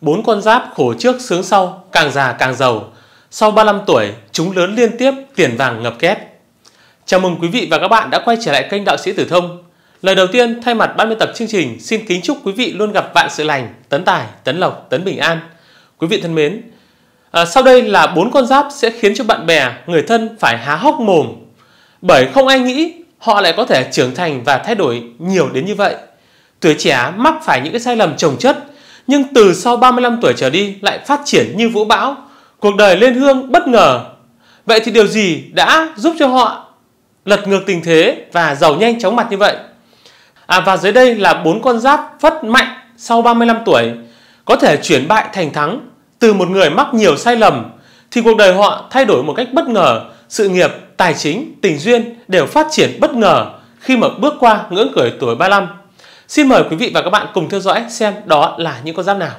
Bốn con giáp khổ trước sướng sau, càng già càng giàu. Sau 35 tuổi, chúng lớn liên tiếp, tiền vàng ngập két. Chào mừng quý vị và các bạn đã quay trở lại kênh Đạo sĩ Tử Thông. Lời đầu tiên, thay mặt ban biên tập chương trình, xin kính chúc quý vị luôn gặp vạn sự lành, tấn tài, tấn lộc, tấn bình an. Quý vị thân mến, à, sau đây là bốn con giáp sẽ khiến cho bạn bè, người thân phải há hốc mồm. Bởi không ai nghĩ họ lại có thể trưởng thành và thay đổi nhiều đến như vậy. Tuổi trẻ mắc phải những cái sai lầm trồng chất nhưng từ sau 35 tuổi trở đi lại phát triển như vũ bão, cuộc đời lên hương bất ngờ. Vậy thì điều gì đã giúp cho họ lật ngược tình thế và giàu nhanh chóng mặt như vậy? À và dưới đây là bốn con giáp phất mạnh sau 35 tuổi có thể chuyển bại thành thắng từ một người mắc nhiều sai lầm thì cuộc đời họ thay đổi một cách bất ngờ, sự nghiệp, tài chính, tình duyên đều phát triển bất ngờ khi mà bước qua ngưỡng cửa tuổi 35. Xin mời quý vị và các bạn cùng theo dõi xem đó là những con giáp nào.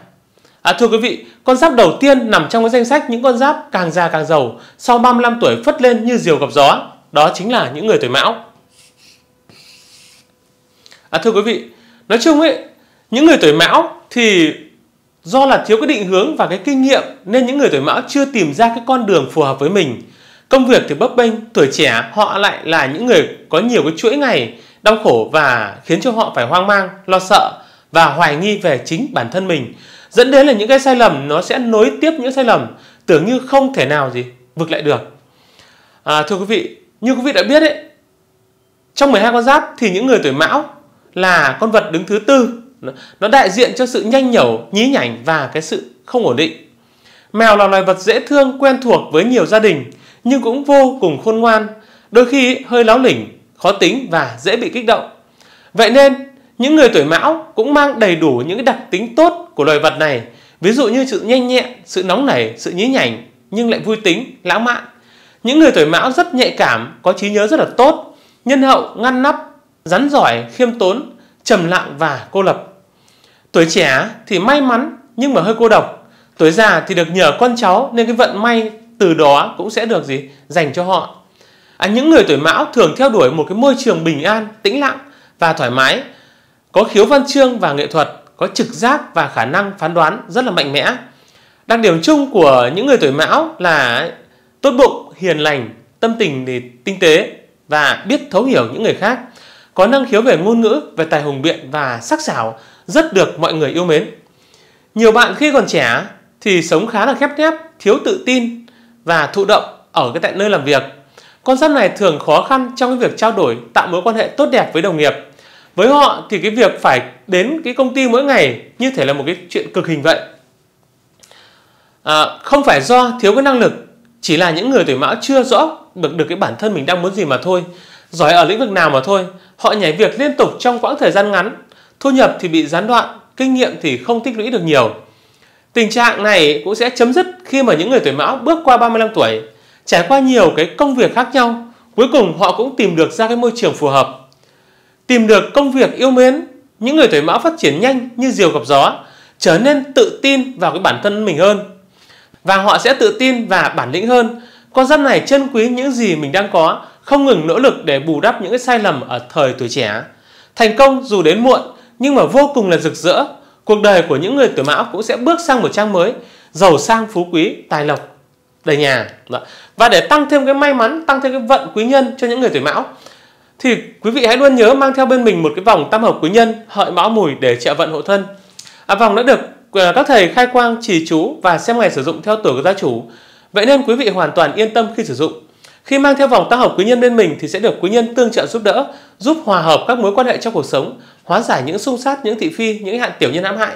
À, thưa quý vị, con giáp đầu tiên nằm trong cái danh sách những con giáp càng già càng giàu, sau 35 tuổi phất lên như diều gặp gió, đó chính là những người tuổi mão. À, thưa quý vị, nói chung ấy, những người tuổi mão thì do là thiếu cái định hướng và cái kinh nghiệm nên những người tuổi mão chưa tìm ra cái con đường phù hợp với mình. Công việc thì bấp bênh, tuổi trẻ họ lại là những người có nhiều cái chuỗi ngày đau khổ và khiến cho họ phải hoang mang, lo sợ và hoài nghi về chính bản thân mình. Dẫn đến là những cái sai lầm nó sẽ nối tiếp những sai lầm tưởng như không thể nào gì vực lại được. À, thưa quý vị, như quý vị đã biết ấy, trong 12 con giáp thì những người tuổi mão là con vật đứng thứ tư nó đại diện cho sự nhanh nhẩu, nhí nhảnh và cái sự không ổn định. Mèo là loài vật dễ thương quen thuộc với nhiều gia đình nhưng cũng vô cùng khôn ngoan, đôi khi hơi láo lỉnh khó tính và dễ bị kích động. Vậy nên, những người tuổi mão cũng mang đầy đủ những đặc tính tốt của loài vật này, ví dụ như sự nhanh nhẹn, sự nóng nảy, sự nhí nhảnh nhưng lại vui tính, lãng mạn. Những người tuổi mão rất nhạy cảm, có trí nhớ rất là tốt, nhân hậu, ngăn nắp, rắn giỏi, khiêm tốn, trầm lặng và cô lập. Tuổi trẻ thì may mắn nhưng mà hơi cô độc. Tuổi già thì được nhờ con cháu nên cái vận may từ đó cũng sẽ được gì dành cho họ à, những người tuổi mão thường theo đuổi một cái môi trường bình an tĩnh lặng và thoải mái có khiếu văn chương và nghệ thuật có trực giác và khả năng phán đoán rất là mạnh mẽ đặc điểm chung của những người tuổi mão là tốt bụng hiền lành tâm tình thì tinh tế và biết thấu hiểu những người khác có năng khiếu về ngôn ngữ về tài hùng biện và sắc sảo rất được mọi người yêu mến nhiều bạn khi còn trẻ thì sống khá là khép nép thiếu tự tin và thụ động ở cái tại nơi làm việc con giáp này thường khó khăn trong cái việc trao đổi, tạo mối quan hệ tốt đẹp với đồng nghiệp. Với họ thì cái việc phải đến cái công ty mỗi ngày như thể là một cái chuyện cực hình vậy. À, không phải do thiếu cái năng lực, chỉ là những người tuổi mão chưa rõ được được cái bản thân mình đang muốn gì mà thôi. Giỏi ở lĩnh vực nào mà thôi, họ nhảy việc liên tục trong quãng thời gian ngắn, thu nhập thì bị gián đoạn, kinh nghiệm thì không tích lũy được nhiều. Tình trạng này cũng sẽ chấm dứt khi mà những người tuổi mão bước qua 35 tuổi trải qua nhiều cái công việc khác nhau, cuối cùng họ cũng tìm được ra cái môi trường phù hợp. Tìm được công việc yêu mến, những người tuổi mão phát triển nhanh như diều gặp gió, trở nên tự tin vào cái bản thân mình hơn. Và họ sẽ tự tin và bản lĩnh hơn. Con giáp này trân quý những gì mình đang có, không ngừng nỗ lực để bù đắp những cái sai lầm ở thời tuổi trẻ. Thành công dù đến muộn nhưng mà vô cùng là rực rỡ. Cuộc đời của những người tuổi mão cũng sẽ bước sang một trang mới, giàu sang phú quý, tài lộc đầy nhà và để tăng thêm cái may mắn tăng thêm cái vận quý nhân cho những người tuổi mão thì quý vị hãy luôn nhớ mang theo bên mình một cái vòng tam hợp quý nhân hợi mão mùi để trợ vận hộ thân à, vòng đã được à, các thầy khai quang trì chú và xem ngày sử dụng theo tuổi của gia chủ vậy nên quý vị hoàn toàn yên tâm khi sử dụng khi mang theo vòng tam hợp quý nhân bên mình thì sẽ được quý nhân tương trợ giúp đỡ giúp hòa hợp các mối quan hệ trong cuộc sống hóa giải những xung sát những thị phi những hạn tiểu nhân ám hại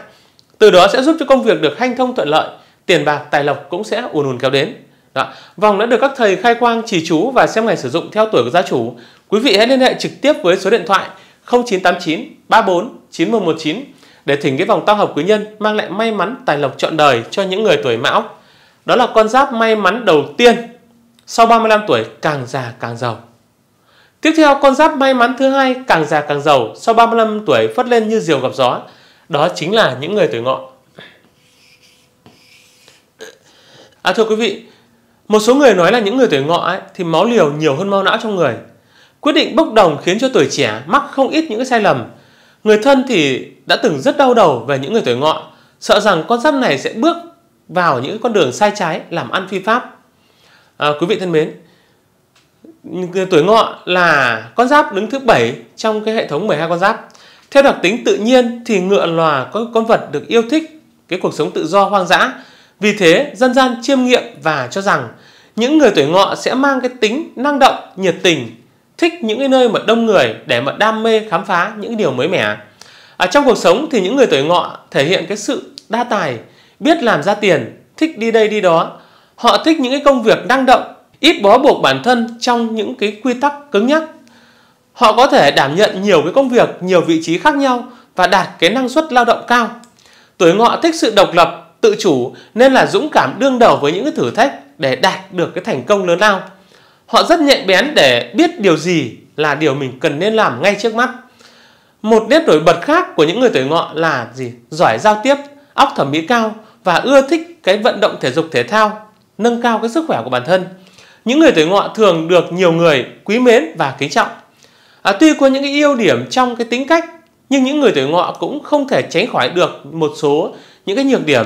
từ đó sẽ giúp cho công việc được hanh thông thuận lợi tiền bạc, tài lộc cũng sẽ ùn ùn kéo đến. Đó. Vòng đã được các thầy khai quang chỉ chú và xem ngày sử dụng theo tuổi của gia chủ. Quý vị hãy liên hệ trực tiếp với số điện thoại 0989 34 9119 để thỉnh cái vòng tao hợp quý nhân mang lại may mắn tài lộc trọn đời cho những người tuổi mão. Đó là con giáp may mắn đầu tiên. Sau 35 tuổi càng già càng giàu. Tiếp theo con giáp may mắn thứ hai càng già càng giàu sau 35 tuổi phất lên như diều gặp gió. Đó chính là những người tuổi ngọ. À thưa quý vị, một số người nói là những người tuổi ngọ ấy, thì máu liều nhiều hơn máu não trong người. Quyết định bốc đồng khiến cho tuổi trẻ mắc không ít những cái sai lầm. Người thân thì đã từng rất đau đầu về những người tuổi ngọ, sợ rằng con giáp này sẽ bước vào những con đường sai trái làm ăn phi pháp. À, quý vị thân mến, tuổi ngọ là con giáp đứng thứ bảy trong cái hệ thống 12 con giáp. Theo đặc tính tự nhiên thì ngựa là con vật được yêu thích cái cuộc sống tự do hoang dã vì thế, dân gian chiêm nghiệm và cho rằng những người tuổi ngọ sẽ mang cái tính năng động, nhiệt tình, thích những cái nơi mà đông người để mà đam mê khám phá những điều mới mẻ. À, trong cuộc sống thì những người tuổi ngọ thể hiện cái sự đa tài, biết làm ra tiền, thích đi đây đi đó. Họ thích những cái công việc năng động, ít bó buộc bản thân trong những cái quy tắc cứng nhắc. Họ có thể đảm nhận nhiều cái công việc, nhiều vị trí khác nhau và đạt cái năng suất lao động cao. Tuổi ngọ thích sự độc lập, tự chủ nên là dũng cảm đương đầu với những cái thử thách để đạt được cái thành công lớn lao. Họ rất nhạy bén để biết điều gì là điều mình cần nên làm ngay trước mắt. Một nét nổi bật khác của những người tuổi ngọ là gì? Giỏi giao tiếp, óc thẩm mỹ cao và ưa thích cái vận động thể dục thể thao, nâng cao cái sức khỏe của bản thân. Những người tuổi ngọ thường được nhiều người quý mến và kính trọng. À, tuy có những cái ưu điểm trong cái tính cách nhưng những người tuổi ngọ cũng không thể tránh khỏi được một số những cái nhược điểm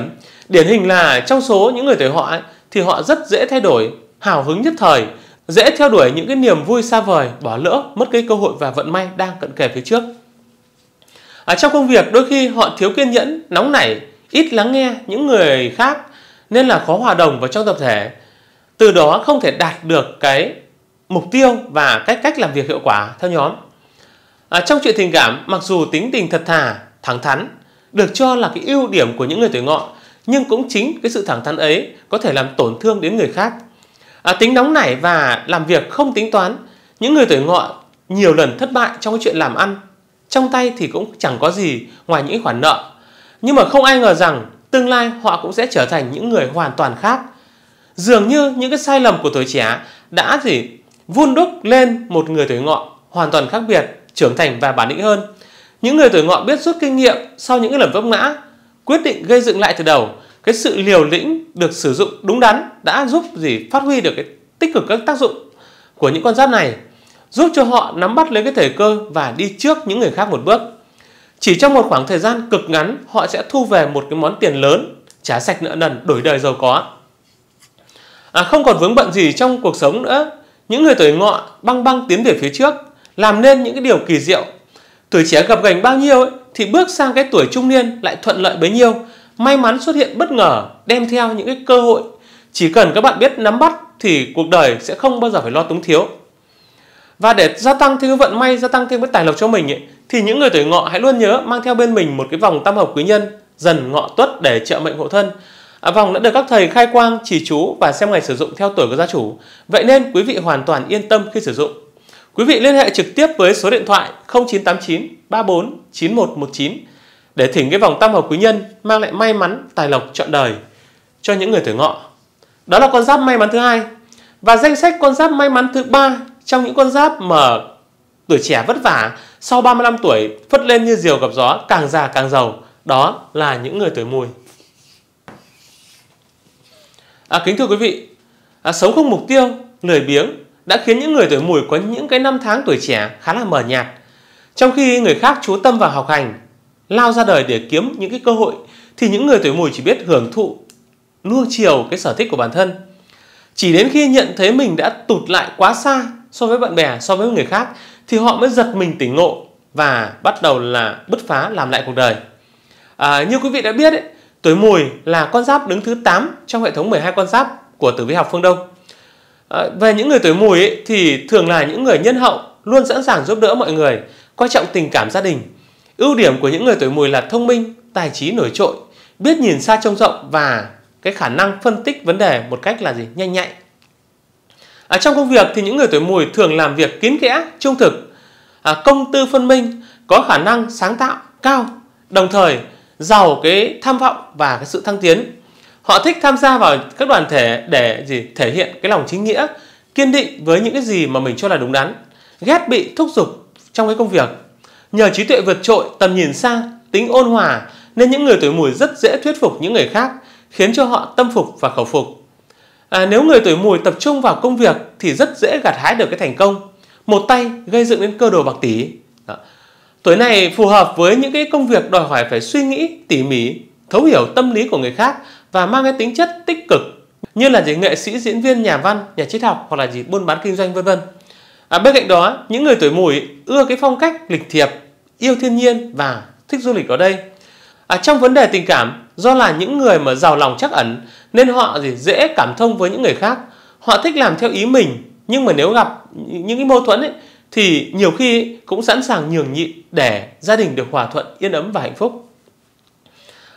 điển hình là trong số những người tuổi họ ấy, thì họ rất dễ thay đổi hào hứng nhất thời dễ theo đuổi những cái niềm vui xa vời bỏ lỡ mất cái cơ hội và vận may đang cận kề phía trước ở trong công việc đôi khi họ thiếu kiên nhẫn nóng nảy ít lắng nghe những người khác nên là khó hòa đồng vào trong tập thể từ đó không thể đạt được cái mục tiêu và cách cách làm việc hiệu quả theo nhóm à, trong chuyện tình cảm mặc dù tính tình thật thà thẳng thắn được cho là cái ưu điểm của những người tuổi ngọ nhưng cũng chính cái sự thẳng thắn ấy có thể làm tổn thương đến người khác à, tính nóng nảy và làm việc không tính toán những người tuổi ngọ nhiều lần thất bại trong cái chuyện làm ăn trong tay thì cũng chẳng có gì ngoài những khoản nợ nhưng mà không ai ngờ rằng tương lai họ cũng sẽ trở thành những người hoàn toàn khác dường như những cái sai lầm của tuổi trẻ đã gì vun đúc lên một người tuổi ngọ hoàn toàn khác biệt trưởng thành và bản lĩnh hơn những người tuổi ngọ biết rút kinh nghiệm sau những cái lần vấp ngã, quyết định gây dựng lại từ đầu, cái sự liều lĩnh được sử dụng đúng đắn đã giúp gì phát huy được cái tích cực các tác dụng của những con giáp này, giúp cho họ nắm bắt lấy cái thời cơ và đi trước những người khác một bước. Chỉ trong một khoảng thời gian cực ngắn, họ sẽ thu về một cái món tiền lớn, trả sạch nợ nần, đổi đời giàu có. À, không còn vướng bận gì trong cuộc sống nữa, những người tuổi ngọ băng băng tiến về phía trước, làm nên những cái điều kỳ diệu Tuổi trẻ gặp gành bao nhiêu ấy, thì bước sang cái tuổi trung niên lại thuận lợi bấy nhiêu. May mắn xuất hiện bất ngờ, đem theo những cái cơ hội. Chỉ cần các bạn biết nắm bắt thì cuộc đời sẽ không bao giờ phải lo túng thiếu. Và để gia tăng thêm vận may, gia tăng thêm cái tài lộc cho mình ấy, thì những người tuổi ngọ hãy luôn nhớ mang theo bên mình một cái vòng tam hợp quý nhân dần ngọ tuất để trợ mệnh hộ thân. À, vòng đã được các thầy khai quang, chỉ chú và xem ngày sử dụng theo tuổi của gia chủ. Vậy nên quý vị hoàn toàn yên tâm khi sử dụng. Quý vị liên hệ trực tiếp với số điện thoại 0989 34 9119 để thỉnh cái vòng tam hợp quý nhân mang lại may mắn, tài lộc trọn đời cho những người tuổi ngọ. Đó là con giáp may mắn thứ hai và danh sách con giáp may mắn thứ ba trong những con giáp mà tuổi trẻ vất vả sau 35 tuổi phất lên như diều gặp gió càng già càng giàu đó là những người tuổi mùi à, kính thưa quý vị à, sống không mục tiêu lười biếng đã khiến những người tuổi mùi có những cái năm tháng tuổi trẻ khá là mờ nhạt. Trong khi người khác chú tâm vào học hành, lao ra đời để kiếm những cái cơ hội thì những người tuổi mùi chỉ biết hưởng thụ, nuông chiều cái sở thích của bản thân. Chỉ đến khi nhận thấy mình đã tụt lại quá xa so với bạn bè, so với người khác thì họ mới giật mình tỉnh ngộ và bắt đầu là bứt phá làm lại cuộc đời. À, như quý vị đã biết ấy, tuổi mùi là con giáp đứng thứ 8 trong hệ thống 12 con giáp của tử vi học phương Đông. À, về những người tuổi mùi ấy, thì thường là những người nhân hậu, luôn sẵn sàng giúp đỡ mọi người, coi trọng tình cảm gia đình. Ưu điểm của những người tuổi mùi là thông minh, tài trí nổi trội, biết nhìn xa trông rộng và cái khả năng phân tích vấn đề một cách là gì nhanh nhạy. À, trong công việc thì những người tuổi mùi thường làm việc kín kẽ, trung thực, à, công tư phân minh, có khả năng sáng tạo cao, đồng thời giàu cái tham vọng và cái sự thăng tiến họ thích tham gia vào các đoàn thể để gì thể hiện cái lòng chính nghĩa kiên định với những cái gì mà mình cho là đúng đắn ghét bị thúc giục trong cái công việc nhờ trí tuệ vượt trội tầm nhìn xa tính ôn hòa nên những người tuổi mùi rất dễ thuyết phục những người khác khiến cho họ tâm phục và khẩu phục à, nếu người tuổi mùi tập trung vào công việc thì rất dễ gặt hái được cái thành công một tay gây dựng nên cơ đồ bạc tỷ tuổi này phù hợp với những cái công việc đòi hỏi phải suy nghĩ tỉ mỉ thấu hiểu tâm lý của người khác và mang cái tính chất tích cực như là gì nghệ sĩ diễn viên nhà văn nhà triết học hoặc là gì buôn bán kinh doanh vân vân à, bên cạnh đó những người tuổi mùi ưa cái phong cách lịch thiệp yêu thiên nhiên và thích du lịch ở đây à, trong vấn đề tình cảm do là những người mà giàu lòng chắc ẩn nên họ gì dễ cảm thông với những người khác họ thích làm theo ý mình nhưng mà nếu gặp những cái mâu thuẫn ấy, thì nhiều khi cũng sẵn sàng nhường nhịn để gia đình được hòa thuận yên ấm và hạnh phúc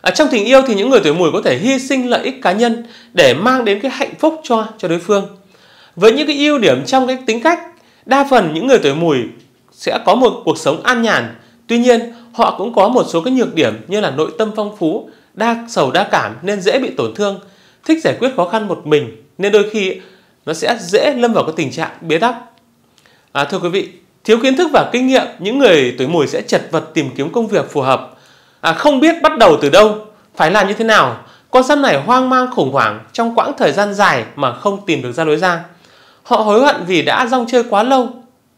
À, trong tình yêu thì những người tuổi mùi có thể hy sinh lợi ích cá nhân để mang đến cái hạnh phúc cho cho đối phương. Với những cái ưu điểm trong cái tính cách, đa phần những người tuổi mùi sẽ có một cuộc sống an nhàn. Tuy nhiên, họ cũng có một số cái nhược điểm như là nội tâm phong phú, đa sầu đa cảm nên dễ bị tổn thương, thích giải quyết khó khăn một mình nên đôi khi nó sẽ dễ lâm vào cái tình trạng bế tắc. À, thưa quý vị, thiếu kiến thức và kinh nghiệm, những người tuổi mùi sẽ chật vật tìm kiếm công việc phù hợp à, không biết bắt đầu từ đâu, phải làm như thế nào. Con sắp này hoang mang khủng hoảng trong quãng thời gian dài mà không tìm được ra lối ra. Họ hối hận vì đã rong chơi quá lâu,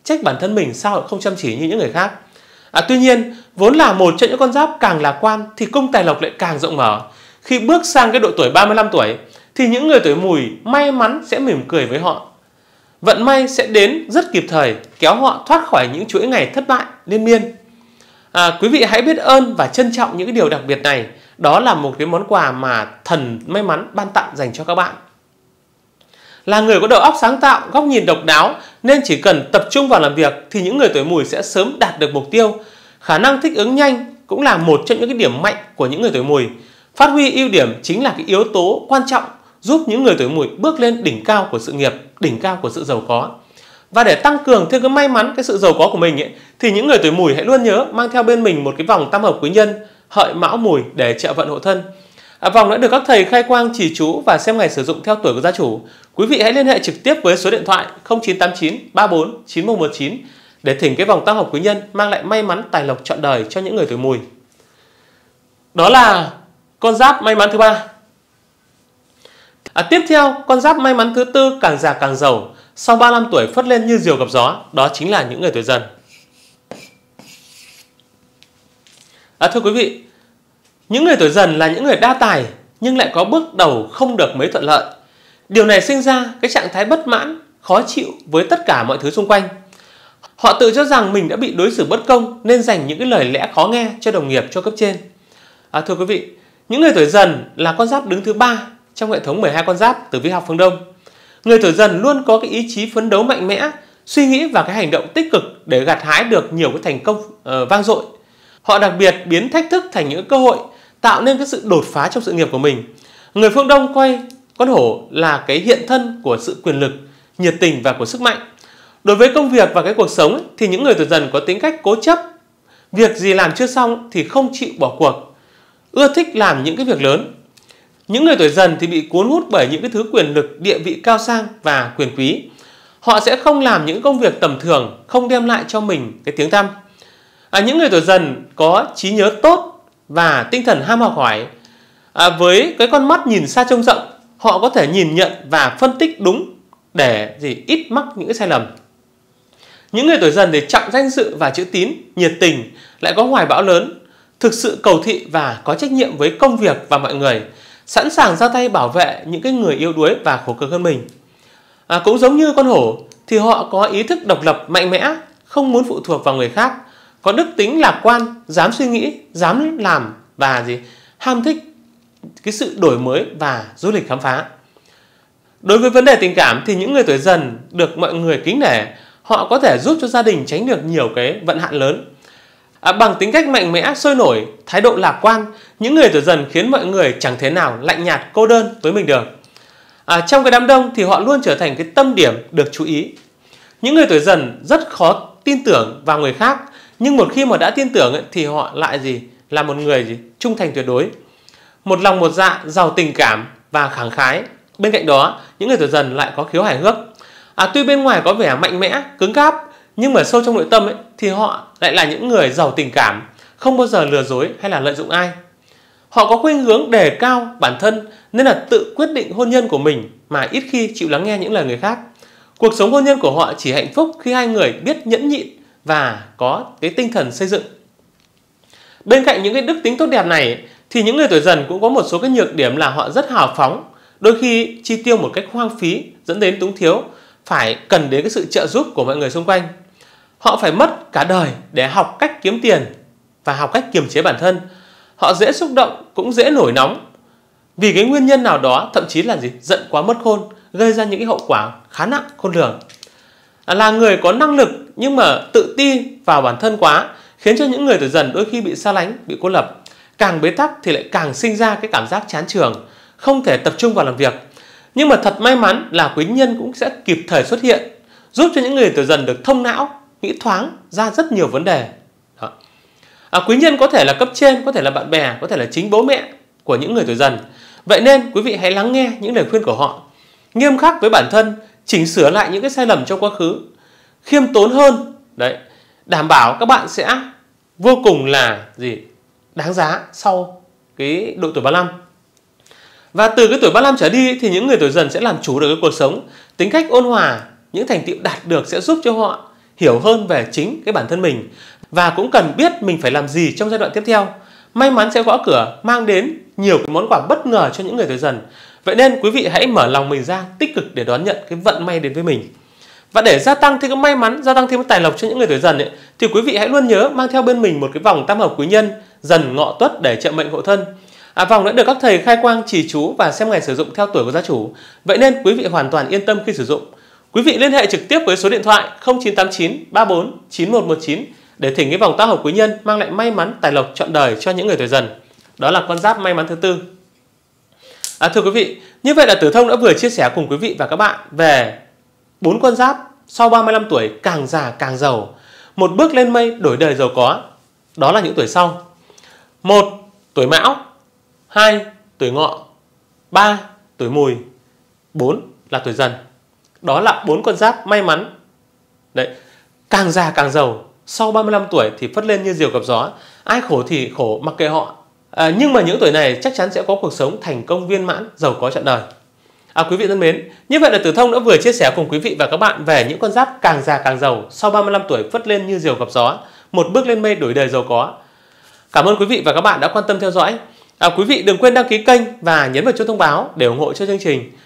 trách bản thân mình sao lại không chăm chỉ như những người khác. À, tuy nhiên, vốn là một trong những con giáp càng lạc quan thì cung tài lộc lại càng rộng mở. Khi bước sang cái độ tuổi 35 tuổi thì những người tuổi mùi may mắn sẽ mỉm cười với họ. Vận may sẽ đến rất kịp thời kéo họ thoát khỏi những chuỗi ngày thất bại liên miên à, quý vị hãy biết ơn và trân trọng những điều đặc biệt này đó là một cái món quà mà thần may mắn ban tặng dành cho các bạn là người có đầu óc sáng tạo góc nhìn độc đáo nên chỉ cần tập trung vào làm việc thì những người tuổi mùi sẽ sớm đạt được mục tiêu khả năng thích ứng nhanh cũng là một trong những cái điểm mạnh của những người tuổi mùi phát huy ưu điểm chính là cái yếu tố quan trọng giúp những người tuổi mùi bước lên đỉnh cao của sự nghiệp đỉnh cao của sự giàu có và để tăng cường thêm cái may mắn, cái sự giàu có của mình ấy, thì những người tuổi mùi hãy luôn nhớ mang theo bên mình một cái vòng tam hợp quý nhân hợi mão mùi để trợ vận hộ thân. À, vòng đã được các thầy khai quang chỉ chú và xem ngày sử dụng theo tuổi của gia chủ. Quý vị hãy liên hệ trực tiếp với số điện thoại 0989 34 9119 để thỉnh cái vòng tam hợp quý nhân mang lại may mắn tài lộc trọn đời cho những người tuổi mùi. Đó là con giáp may mắn thứ ba. À, tiếp theo, con giáp may mắn thứ tư càng già càng giàu sau năm tuổi phất lên như diều gặp gió, đó chính là những người tuổi dần. À, thưa quý vị, những người tuổi dần là những người đa tài nhưng lại có bước đầu không được mấy thuận lợi. Điều này sinh ra cái trạng thái bất mãn, khó chịu với tất cả mọi thứ xung quanh. Họ tự cho rằng mình đã bị đối xử bất công nên dành những cái lời lẽ khó nghe cho đồng nghiệp cho cấp trên. À, thưa quý vị, những người tuổi dần là con giáp đứng thứ ba trong hệ thống 12 con giáp từ vi học phương Đông. Người tuổi dần luôn có cái ý chí phấn đấu mạnh mẽ, suy nghĩ và cái hành động tích cực để gặt hái được nhiều cái thành công uh, vang dội. Họ đặc biệt biến thách thức thành những cơ hội, tạo nên cái sự đột phá trong sự nghiệp của mình. Người phương Đông quay con hổ là cái hiện thân của sự quyền lực, nhiệt tình và của sức mạnh. Đối với công việc và cái cuộc sống thì những người tuổi dần có tính cách cố chấp. Việc gì làm chưa xong thì không chịu bỏ cuộc. Ưa thích làm những cái việc lớn những người tuổi dần thì bị cuốn hút bởi những cái thứ quyền lực, địa vị cao sang và quyền quý. Họ sẽ không làm những công việc tầm thường, không đem lại cho mình cái tiếng tăm. À, những người tuổi dần có trí nhớ tốt và tinh thần ham học hỏi. À, với cái con mắt nhìn xa trông rộng, họ có thể nhìn nhận và phân tích đúng để gì ít mắc những cái sai lầm. Những người tuổi dần thì trọng danh dự và chữ tín, nhiệt tình, lại có hoài bão lớn, thực sự cầu thị và có trách nhiệm với công việc và mọi người sẵn sàng ra tay bảo vệ những cái người yếu đuối và khổ cực hơn mình. À, cũng giống như con hổ thì họ có ý thức độc lập mạnh mẽ, không muốn phụ thuộc vào người khác, có đức tính lạc quan, dám suy nghĩ, dám làm và gì ham thích cái sự đổi mới và du lịch khám phá. Đối với vấn đề tình cảm thì những người tuổi dần được mọi người kính nể, họ có thể giúp cho gia đình tránh được nhiều cái vận hạn lớn À, bằng tính cách mạnh mẽ, sôi nổi, thái độ lạc quan, những người tuổi dần khiến mọi người chẳng thế nào lạnh nhạt, cô đơn với mình được. À, trong cái đám đông thì họ luôn trở thành cái tâm điểm được chú ý. Những người tuổi dần rất khó tin tưởng vào người khác, nhưng một khi mà đã tin tưởng ấy, thì họ lại gì? Là một người gì? trung thành tuyệt đối. Một lòng một dạ, giàu tình cảm và khẳng khái. Bên cạnh đó, những người tuổi dần lại có khiếu hài hước. À, tuy bên ngoài có vẻ mạnh mẽ, cứng cáp, nhưng mà sâu trong nội tâm ấy, thì họ lại là những người giàu tình cảm, không bao giờ lừa dối hay là lợi dụng ai. Họ có khuynh hướng đề cao bản thân nên là tự quyết định hôn nhân của mình mà ít khi chịu lắng nghe những lời người khác. Cuộc sống hôn nhân của họ chỉ hạnh phúc khi hai người biết nhẫn nhịn và có cái tinh thần xây dựng. Bên cạnh những cái đức tính tốt đẹp này thì những người tuổi dần cũng có một số cái nhược điểm là họ rất hào phóng, đôi khi chi tiêu một cách hoang phí dẫn đến túng thiếu, phải cần đến cái sự trợ giúp của mọi người xung quanh. Họ phải mất cả đời để học cách kiếm tiền và học cách kiềm chế bản thân. Họ dễ xúc động cũng dễ nổi nóng. Vì cái nguyên nhân nào đó thậm chí là gì? Giận quá mất khôn, gây ra những cái hậu quả khá nặng khôn lường. Là người có năng lực nhưng mà tự ti vào bản thân quá khiến cho những người tuổi dần đôi khi bị xa lánh, bị cô lập. Càng bế tắc thì lại càng sinh ra cái cảm giác chán trường, không thể tập trung vào làm việc. Nhưng mà thật may mắn là quý nhân cũng sẽ kịp thời xuất hiện, giúp cho những người tuổi dần được thông não nghĩ thoáng ra rất nhiều vấn đề Đó. À, quý nhân có thể là cấp trên có thể là bạn bè có thể là chính bố mẹ của những người tuổi dần vậy nên quý vị hãy lắng nghe những lời khuyên của họ nghiêm khắc với bản thân chỉnh sửa lại những cái sai lầm trong quá khứ khiêm tốn hơn đấy đảm bảo các bạn sẽ vô cùng là gì đáng giá sau cái độ tuổi 35 và từ cái tuổi 35 trở đi thì những người tuổi dần sẽ làm chủ được cái cuộc sống tính cách ôn hòa những thành tựu đạt được sẽ giúp cho họ hiểu hơn về chính cái bản thân mình và cũng cần biết mình phải làm gì trong giai đoạn tiếp theo. May mắn sẽ gõ cửa mang đến nhiều cái món quà bất ngờ cho những người tuổi dần. Vậy nên quý vị hãy mở lòng mình ra tích cực để đón nhận cái vận may đến với mình. Và để gia tăng thêm cái may mắn, gia tăng thêm cái tài lộc cho những người tuổi dần ấy, thì quý vị hãy luôn nhớ mang theo bên mình một cái vòng tam hợp quý nhân dần ngọ tuất để trợ mệnh hộ thân. À, vòng đã được các thầy khai quang chỉ chú và xem ngày sử dụng theo tuổi của gia chủ. Vậy nên quý vị hoàn toàn yên tâm khi sử dụng Quý vị liên hệ trực tiếp với số điện thoại 0989 34 9119 để thỉnh cái vòng tác hợp quý nhân mang lại may mắn tài lộc trọn đời cho những người tuổi dần. Đó là con giáp may mắn thứ tư. À, thưa quý vị, như vậy là Tử Thông đã vừa chia sẻ cùng quý vị và các bạn về bốn con giáp sau 35 tuổi càng già càng giàu, một bước lên mây đổi đời giàu có. Đó là những tuổi sau. một Tuổi Mão, hai Tuổi Ngọ, ba Tuổi Mùi, bốn là tuổi Dần đó là bốn con giáp may mắn đấy càng già càng giàu sau 35 tuổi thì phất lên như diều gặp gió ai khổ thì khổ mặc kệ họ à, nhưng mà những tuổi này chắc chắn sẽ có cuộc sống thành công viên mãn giàu có trọn đời À, quý vị thân mến, như vậy là Tử Thông đã vừa chia sẻ cùng quý vị và các bạn về những con giáp càng già càng giàu, sau 35 tuổi phất lên như diều gặp gió, một bước lên mây đổi đời giàu có. Cảm ơn quý vị và các bạn đã quan tâm theo dõi. À, quý vị đừng quên đăng ký kênh và nhấn vào chuông thông báo để ủng hộ cho chương trình.